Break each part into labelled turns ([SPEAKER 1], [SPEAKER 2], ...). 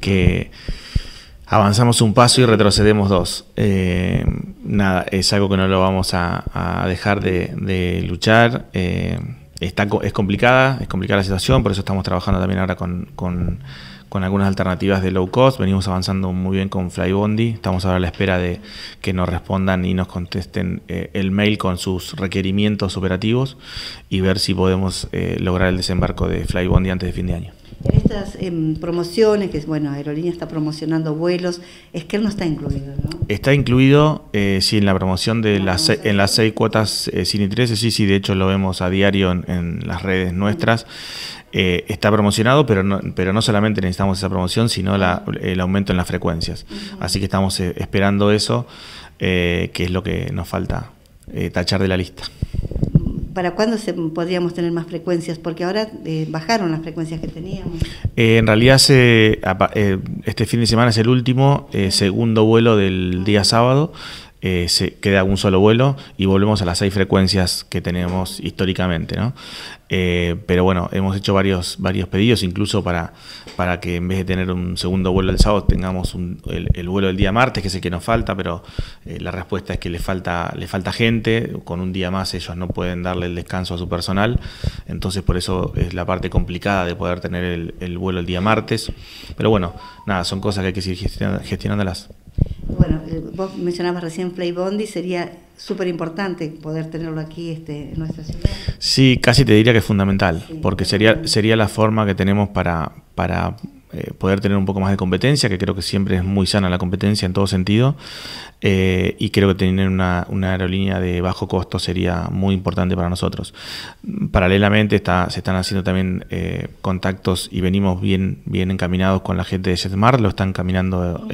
[SPEAKER 1] que avanzamos un paso y retrocedemos dos. Eh, nada, es algo que no lo vamos a, dejar de, luchar. Eh, está, es complicada, es complicada la situación, por eso estamos trabajando también ahora con, algunas alternativas de low cost. Venimos avanzando muy bien con Flybondi, estamos ahora a la espera de que nos respondan y nos contesten eh, el mail con sus requerimientos operativos y ver si podemos lograr el desembarco de Flybondi antes de fin de año
[SPEAKER 2] estas em, promociones, que bueno, Aerolínea está promocionando vuelos, es que él no está incluido,
[SPEAKER 1] Está incluido, eh, sí, en la promoción de ah, las en las seis cuotas eh, sin intereses, sí, sí, de hecho lo vemos a diario en, las redes nuestras. Eh, está promocionado, pero no, pero no solamente necesitamos esa promoción, sino el aumento en las frecuencias. Así que estamos eh, esperando eso, que es lo que nos falta tachar de la lista.
[SPEAKER 2] ¿Para cuándo se, podríamos tener más frecuencias? Porque ahora eh, bajaron las frecuencias que teníamos.
[SPEAKER 1] Eh, en realidad, se, eh, este fin de semana es el último, segundo vuelo del día sábado. Eh, se queda un solo vuelo y volvemos a las seis frecuencias que tenemos históricamente. ¿no? Eh, pero bueno, hemos hecho varios, varios pedidos, incluso para, para que en vez de tener un segundo vuelo el sábado, tengamos el, vuelo el día martes, que es el que nos falta, pero eh, la respuesta es que le falta, le falta gente, con un día más ellos no pueden darle el descanso a su personal, entonces por eso es la parte complicada de poder tener el, el vuelo el día martes. Pero bueno, nada, son cosas que hay que seguir gestionándolas
[SPEAKER 2] bueno, eh, vos mencionabas recién Flay Bondi, sería súper importante poder tenerlo aquí este, en nuestra ciudad.
[SPEAKER 1] Sí, casi te diría que es fundamental, porque sería, sería la forma que tenemos para, para eh, poder tener un poco más de competencia, que creo que siempre es muy sana la competencia en todo sentido, eh, y creo que tener una, aerolínea de bajo costo sería muy importante para nosotros. Paralelamente está, se están haciendo también contactos y venimos bien, bien encaminados con la gente de JetMar, lo están caminando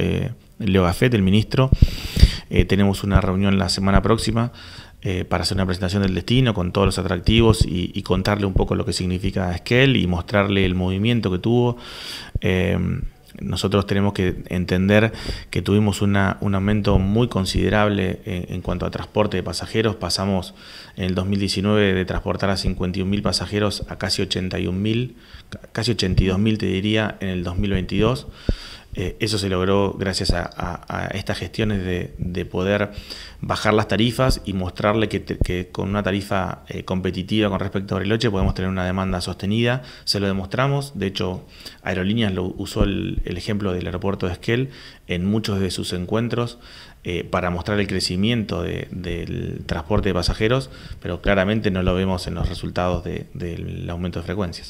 [SPEAKER 1] Leo Gafet, el ministro. Eh, tenemos una reunión la semana próxima eh, para hacer una presentación del destino con todos los atractivos y, contarle un poco lo que significa Esquel y mostrarle el movimiento que tuvo. Eh, nosotros tenemos que entender que tuvimos un aumento muy considerable en, cuanto a transporte de pasajeros. Pasamos en el 2019 de transportar a 51.000 pasajeros a casi 81.000, casi 82.000 te diría en el 2022. Eh, eso se logró gracias a, estas gestiones de, poder bajar las tarifas y mostrarle que, con una tarifa eh, competitiva con respecto a Bariloche podemos tener una demanda sostenida. Se lo demostramos. De hecho, Aerolíneas lo usó el, ejemplo del aeropuerto de Esquel en muchos de sus encuentros eh, para mostrar el crecimiento del transporte de pasajeros, pero claramente no lo vemos en los resultados del aumento de frecuencias.